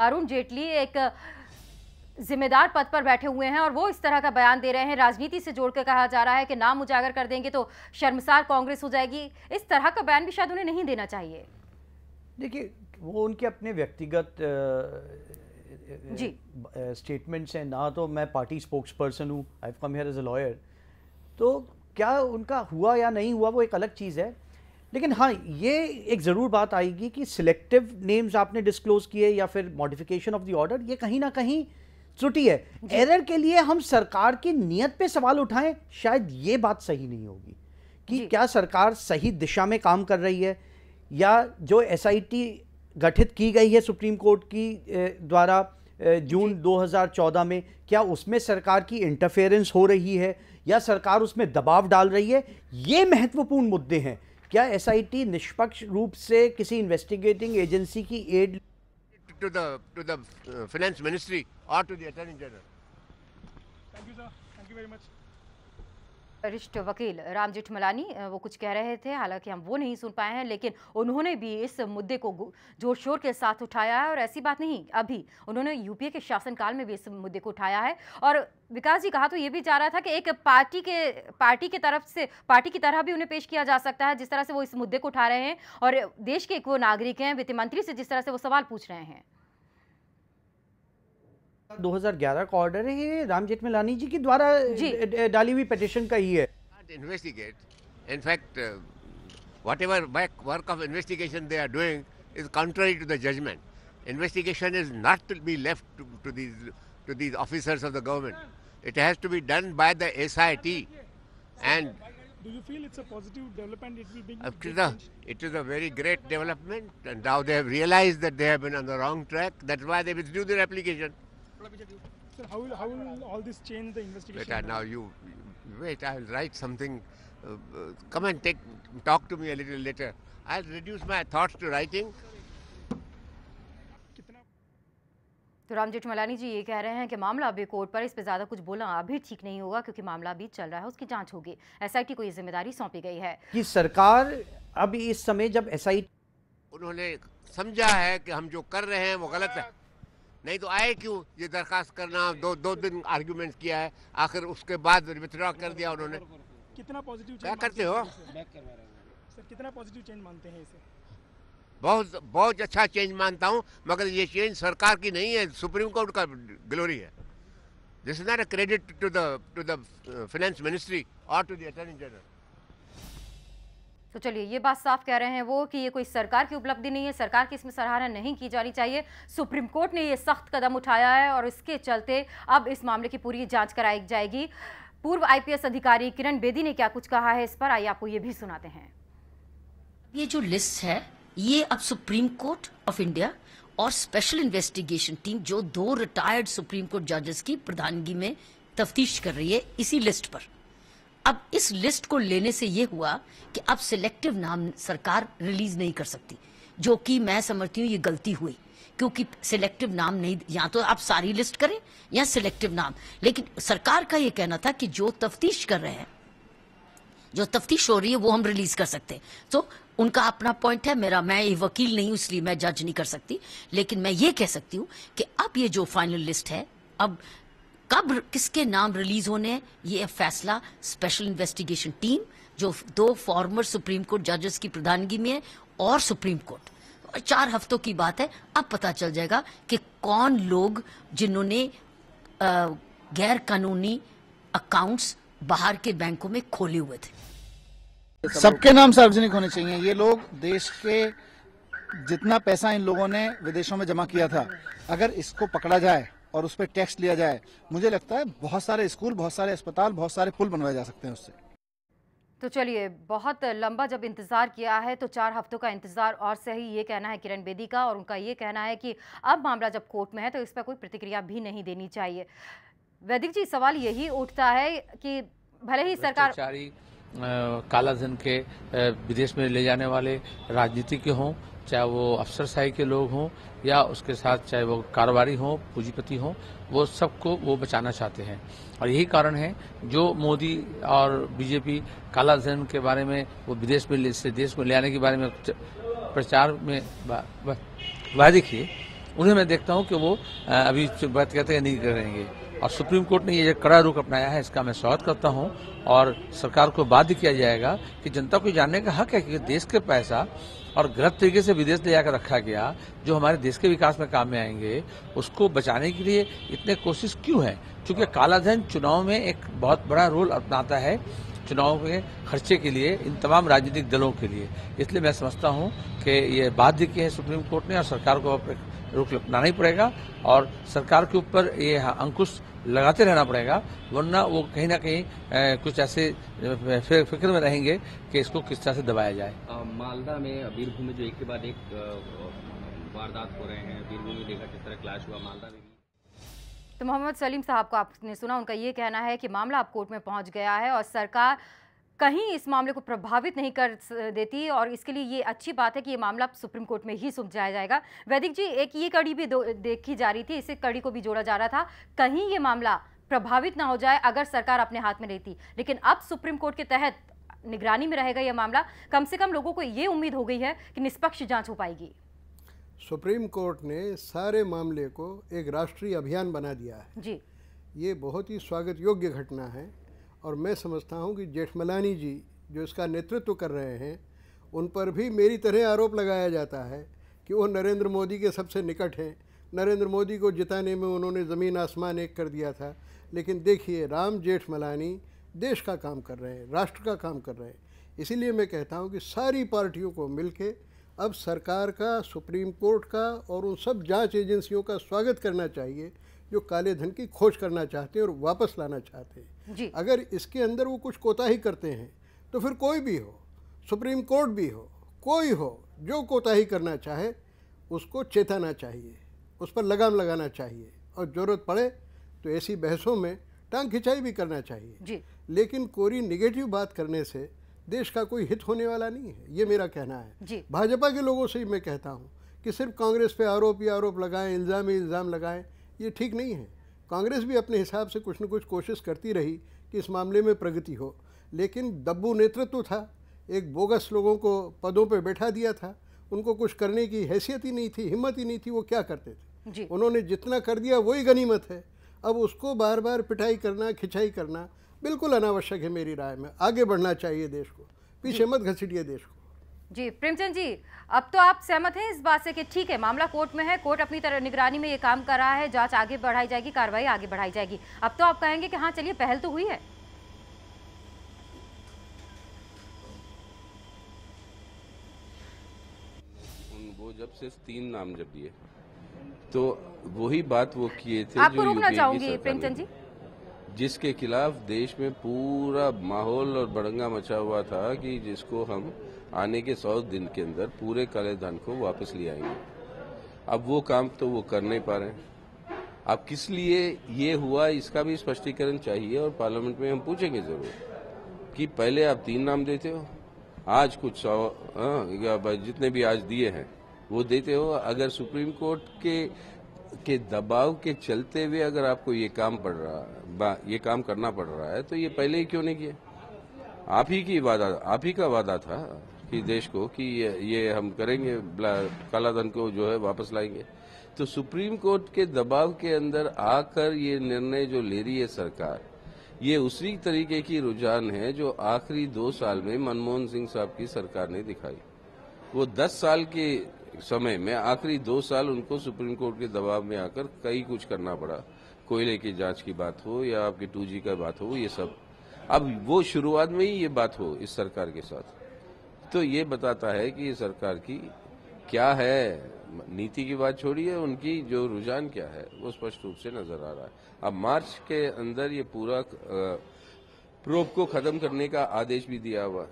अरुण जेटली एक जिम्मेदार पद पर बैठे हुए हैं और वो इस तरह का बयान दे रहे हैं राजनीति से जोड़कर कहा जा रहा है कि नाम उजागर कर देंगे तो शर्मसार कांग्रेस हो जाएगी इस तरह का बयान भी शायद उन्हें नहीं देना चाहिए देखिए वो उनके अपने व्यक्तिगत जी स्टेटमेंट्स हैं ना तो मैं पार्टी स्पोक्स पर्सन हूँ I come here as a lawyer तो क्या उनका हुआ या नहीं हुआ वो एक अलग चीज़ है लेकिन हाँ ये एक ज़रूर बात आएगी कि सिलेक्टिव नेम्स आपने डिस्क्लोज किए या फिर मॉडिफिकेशन ऑफ द ऑर्डर ये कहीं ना कहीं त्रुटि है एरर के लिए हम सरकार की नीयत पे सवाल उठाएं शायद ये बात सही नहीं होगी कि क्या सरकार सही दिशा में काम कर रही है या जो एस गठित की गई है सुप्रीम कोर्ट की द्वारा जून 2014 में क्या उसमें सरकार की इंटरफेरेंस हो रही है या सरकार उसमें दबाव डाल रही है ये महत्वपूर्ण मुद्दे हैं क्या टी निष्पक्ष रूप से किसी इन्वेस्टिगेटिंग एजेंसी की aid to the to the finance ministry और to the general thank you sir thank you very much वरिष्ठ वकील राम जेठमलानी वो कुछ कह रहे थे हालांकि हम वो नहीं सुन पाए हैं लेकिन उन्होंने भी इस मुद्दे को जोर शोर के साथ उठाया है और ऐसी बात नहीं अभी उन्होंने यूपीए के शासनकाल में भी इस मुद्दे को उठाया है और विकास जी कहा तो ये भी जा रहा था कि एक पार्टी के पार्टी के तरफ से पार्टी की तरह भी उन्हें पेश किया जा सकता है जिस तरह से वो इस मुद्दे को उठा रहे हैं और देश के एक वो नागरिक हैं वित्त मंत्री से जिस तरह से वो सवाल पूछ रहे हैं 2011 का ऑर्डर है ये राम जेठमलानी जी के द्वारा डाली हुई पिटिशन का ही है investigate in fact whatever work of investigation they are doing is contrary to the judgment investigation is not to be left to these to these officers of the government it has to be done by the S I T and Do you feel it's a positive development? It will bring. The, it is a very great development, and now they have realized that they have been on the wrong track. That's why they withdrew their application. Sir, how will, how will all this change the investigation? Wait, now you, wait. I will write something. Uh, uh, come and take talk to me a little later. I'll reduce my thoughts to writing. तो राम जेठमलानी जी ये कह रहे हैं कि मामला अभी court पर इस पर ज़्यादा कुछ बोलना अभी ठीक नहीं होगा क्योंकि मामला अभी चल रहा है उसकी जांच होगी एसआईटी को ये जिम्मेदारी सौंपी गई है कि सरकार अभी इस समय जब एसआईटी उन्होंने समझा है कि हम जो कर रहे हैं वो गलत है नहीं तो आए क्यों ये दरखास्त करना दो दो दिन आर्ग्यूमेंट किया है आखिर उसके बाद विथड्रॉ कर दिया उन्होंने कितना पॉजिटिव क्या करते हो सर कितना पॉजिटिव चेंज मानते हैं इसे बहुत बहुत अच्छा चेंज मानता हूँ मगर ये चेंज सरकार की नहीं है सुप्रीम कोर्ट का ग्लोरी है this is not a credit to the to the finance ministry और टू द अटॉर्नी जनरल तो चलिए ये बात साफ कह रहे हैं वो कि ये कोई सरकार की उपलब्धि नहीं है सरकार की इसमें सराहना नहीं की जानी चाहिए सुप्रीम कोर्ट ने ये सख्त कदम उठाया है और इसके चलते अब इस मामले की पूरी जाँच कराई जाएगी पूर्व आईपीएस अधिकारी किरण बेदी ने क्या कुछ कहा है इस पर आइए आपको ये भी सुनाते हैं ये जो लिस्ट है ये अब सुप्रीम कोर्ट ऑफ इंडिया और स्पेशल इन्वेस्टिगेशन टीम जो दो रिटायर्ड सुप्रीम कोर्ट जजेस की प्रधानगी में तफ्तीश कर रही है इसी लिस्ट पर अब इस लिस्ट को लेने से ये हुआ कि अब सिलेक्टिव नाम सरकार रिलीज नहीं कर सकती जो कि मैं समझती हूँ ये गलती हुई क्योंकि सिलेक्टिव नाम नहीं या तो आप सारी लिस्ट करें या सिलेक्टिव नाम लेकिन सरकार का ये कहना था कि जो तफ्तीश कर रहे हैं जो तफ्तीश हो रही है वो हम रिलीज कर सकते हैं तो उनका अपना पॉइंट है मेरा मैं ये वकील नहीं हूं इसलिए मैं जज नहीं कर सकती लेकिन मैं ये कह सकती हूँ कि अब ये जो फाइनल लिस्ट है अब कब किसके नाम रिलीज होने ये फैसला स्पेशल इन्वेस्टिगेशन टीम जो दो फॉर्मर सुप्रीम कोर्ट जजेस की प्रधानगी में है और सुप्रीम कोर्ट चार हफ्तों की बात है अब पता चल जाएगा कि कौन लोग जिन्होंने गैर कानूनी अकाउंट्स बाहर के बैंकों में खोले हुए थे सबके नाम सार्वजनिक होने चाहिए ये लोग देश के जितना पैसा इन लोगों ने विदेशों में जमा किया था अगर इसको पकड़ा जाए और उस पर टैक्स लिया जाए मुझे लगता है बहुत सारे स्कूल बहुत सारे अस्पताल बहुत सारे पुल बनवाए जा सकते हैं उससे तो चलिए बहुत लंबा जब इंतज़ार किया है तो चार हफ्तों का इंतज़ार और सही ये कहना है किरण बेदी का और उनका ये कहना है कि अब मामला जब कोर्ट में है तो इस पर कोई प्रतिक्रिया भी नहीं देनी चाहिए वैदिक जी सवाल यही उठता है कि भले ही सरकार काला धन के विदेश में ले जाने वाले राजनीति के हों चाहे वो अफसरशाही के लोग हों या उसके साथ चाहे वो कारोबारी हों पूंजीपति हों वो सबको वो बचाना चाहते हैं और यही कारण है जो मोदी और बीजेपी काला धन के बारे में वो विदेश में से देश में ले आने के बारे में प्रचार में वह देखिए उन्हें मैं देखता हूं कि वो अभी बात कहते हैं नहीं करेंगे और सुप्रीम कोर्ट ने ये कड़ा रुख अपनाया है इसका मैं स्वागत करता हूँ और सरकार को बाध्य किया जाएगा कि जनता को जानने का हक है कि देश के पैसा और गलत तरीके से विदेश ले जाकर रखा गया जो हमारे देश के विकास में काम में आएंगे उसको बचाने के लिए इतने कोशिश क्यों है क्योंकि कालाधन चुनाव में एक बहुत बड़ा रोल अपनाता है चुनाव के खर्चे के लिए इन तमाम राजनीतिक दलों के लिए इसलिए मैं समझता हूँ कि ये बाध्य किए हैं सुप्रीम कोर्ट ने और सरकार को रोक लगाना ही पड़ेगा और सरकार के ऊपर ये अंकुश लगाते रहना पड़ेगा वरना वो कहीं ना कहीं कुछ ऐसे फिक्र में रहेंगे कि इसको किस तरह से दबाया जाए मालदा में बीरभूम में जो एक के बाद एक वारदात हो रहे हैं बीरभूम में देखा किस तरह क्लैश हुआ मालदा में तो मोहम्मद सलीम साहब को आपने सुना उनका ये कहना है कि मामला अब कोर्ट में पहुंच गया है और सरकार कहीं इस मामले को प्रभावित नहीं कर देती और इसके लिए ये अच्छी बात है कि ये मामला सुप्रीम कोर्ट में ही सुलझाया जाएगा वैदिक जी एक ये कड़ी भी देखी जा रही थी इसे कड़ी को भी जोड़ा जा रहा था कहीं ये मामला प्रभावित ना हो जाए अगर सरकार अपने हाथ में रहती लेकिन अब सुप्रीम कोर्ट के तहत निगरानी में रहेगा यह मामला कम से कम लोगों को ये उम्मीद हो गई है कि निष्पक्ष जाँच हो पाएगी सुप्रीम कोर्ट ने सारे मामले को एक राष्ट्रीय अभियान बना दिया है जी ये बहुत ही स्वागत योग्य घटना है और मैं समझता हूँ कि जेठमलानी जी जो इसका नेतृत्व कर रहे हैं उन पर भी मेरी तरह आरोप लगाया जाता है कि वो नरेंद्र मोदी के सबसे निकट हैं नरेंद्र मोदी को जिताने में उन्होंने ज़मीन आसमान एक कर दिया था लेकिन देखिए राम जेठमलानी देश का काम कर रहे हैं राष्ट्र का काम कर रहे हैं इसीलिए मैं कहता हूँ कि सारी पार्टियों को मिल अब सरकार का सुप्रीम कोर्ट का और उन सब जांच एजेंसियों का स्वागत करना चाहिए जो काले धन की खोज करना चाहते हैं और वापस लाना चाहते हैं अगर इसके अंदर वो कुछ कोताही करते हैं तो फिर कोई भी हो सुप्रीम कोर्ट भी हो कोई हो जो कोताही करना चाहे उसको चेताना चाहिए उस पर लगाम लगाना चाहिए और ज़रूरत पड़े तो ऐसी बहसों में टांग खिंचाई भी करना चाहिए जी। लेकिन कोरी निगेटिव बात करने से देश का कोई हित होने वाला नहीं है ये मेरा कहना है भाजपा के लोगों से ही मैं कहता हूँ कि सिर्फ कांग्रेस पे आरोप ही आरोप लगाएं इल्ज़ाम ही इल्ज़ाम लगाएं ये ठीक नहीं है कांग्रेस भी अपने हिसाब से कुछ न कुछ कोशिश करती रही कि इस मामले में प्रगति हो लेकिन दब्बू नेतृत्व था एक बोगस लोगों को पदों पर बैठा दिया था उनको कुछ करने की हैसियत ही नहीं थी हिम्मत ही नहीं थी वो क्या करते थे उन्होंने जितना कर दिया वही गनीमत है अब उसको बार बार पिटाई करना खिंचाई करना बिल्कुल अनावश्यक है मेरी राय में आगे बढ़ना चाहिए देश को पीछे मत घसीटिए देश को जी प्रेमचंद जी अब तो आप सहमत हैं इस बात से कि ठीक है मामला कोर्ट में है कोर्ट अपनी तरह निगरानी में ये काम कर रहा है जांच आगे बढ़ाई जाएगी कार्रवाई आगे बढ़ाई जाएगी अब तो आप कहेंगे कि हाँ चलिए पहल तो हुई है वो जब से तीन नाम जब दिए तो वही बात वो किए थे आपको रोकना चाहूंगी प्रेमचंद जी जिसके खिलाफ देश में पूरा माहौल और बड़ंगा मचा हुआ था कि जिसको हम आने के सौ दिन के अंदर पूरे काले धन को वापस ले आएंगे अब वो काम तो वो कर नहीं पा रहे हैं अब किस लिए ये हुआ इसका भी स्पष्टीकरण चाहिए और पार्लियामेंट में हम पूछेंगे जरूर कि पहले आप तीन नाम देते हो आज कुछ सौ हाँ, जितने भी आज दिए हैं वो देते हो अगर सुप्रीम कोर्ट के के दबाव के चलते हुए अगर आपको ये काम पड़ रहा है ये काम करना पड़ रहा है तो ये पहले ही क्यों नहीं किया आप ही की वादा आप ही का वादा था कि देश को कि ये, ये हम करेंगे कालाधन को जो है वापस लाएंगे तो सुप्रीम कोर्ट के दबाव के अंदर आकर ये निर्णय जो ले रही है सरकार ये उसी तरीके की रुझान है जो आखिरी दो साल में मनमोहन सिंह साहब की सरकार ने दिखाई वो दस साल के समय में आखिरी दो साल उनको सुप्रीम कोर्ट के दबाव में आकर कई कुछ करना पड़ा कोयले की जांच की बात हो या आपके टू जी का बात हो ये सब अब वो शुरुआत में ही ये बात हो इस सरकार के साथ तो ये बताता है कि ये सरकार की क्या है नीति की बात छोड़ी है उनकी जो रुझान क्या है वो स्पष्ट रूप से नजर आ रहा है अब मार्च के अंदर ये पूरा प्रोप को खत्म करने का आदेश भी दिया हुआ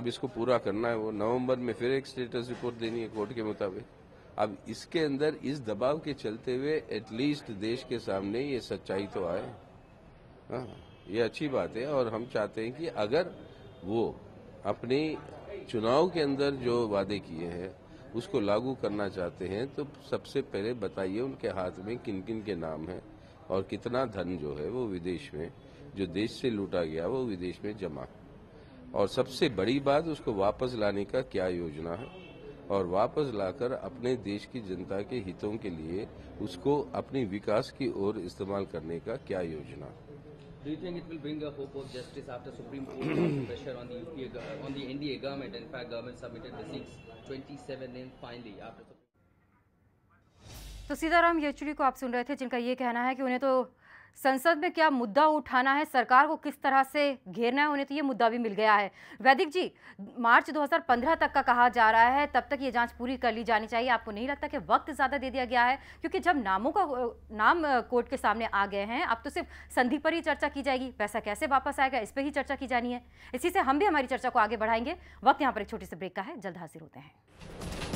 अब इसको पूरा करना है वो नवंबर में फिर एक स्टेटस रिपोर्ट देनी है कोर्ट के मुताबिक अब इसके अंदर इस दबाव के चलते हुए एटलीस्ट देश के सामने ये सच्चाई तो आए हाँ, ये अच्छी बात है और हम चाहते हैं कि अगर वो अपने चुनाव के अंदर जो वादे किए हैं उसको लागू करना चाहते हैं तो सबसे पहले बताइए उनके हाथ में किन किन के नाम हैं और कितना धन जो है वो विदेश में जो देश से लूटा गया वो विदेश में जमा और सबसे बड़ी बात उसको वापस लाने का क्या योजना है और वापस लाकर अपने देश की जनता के हितों के लिए उसको अपनी विकास की ओर इस्तेमाल करने का क्या योजना है Do you think it will bring a hope of justice after Supreme Court pressure on the UPA, on the NDA government? In fact, government submitted the six twenty-seven names finally after. तो सीताराम येचुरी को आप सुन रहे थे जिनका ये कहना है कि उन्हें तो संसद में क्या मुद्दा उठाना है सरकार को किस तरह से घेरना है उन्हें तो ये मुद्दा भी मिल गया है वैदिक जी मार्च 2015 तक का कहा जा रहा है तब तक ये जांच पूरी कर ली जानी चाहिए आपको नहीं लगता कि वक्त ज़्यादा दे दिया गया है क्योंकि जब नामों का नाम कोर्ट के सामने आ गए हैं अब तो सिर्फ संधि पर ही चर्चा की जाएगी पैसा कैसे वापस आएगा इस पर ही चर्चा की जानी है इसी से हम भी हमारी चर्चा को आगे बढ़ाएंगे वक्त यहाँ पर एक छोटी से ब्रेक का है जल्द हाजिर होते हैं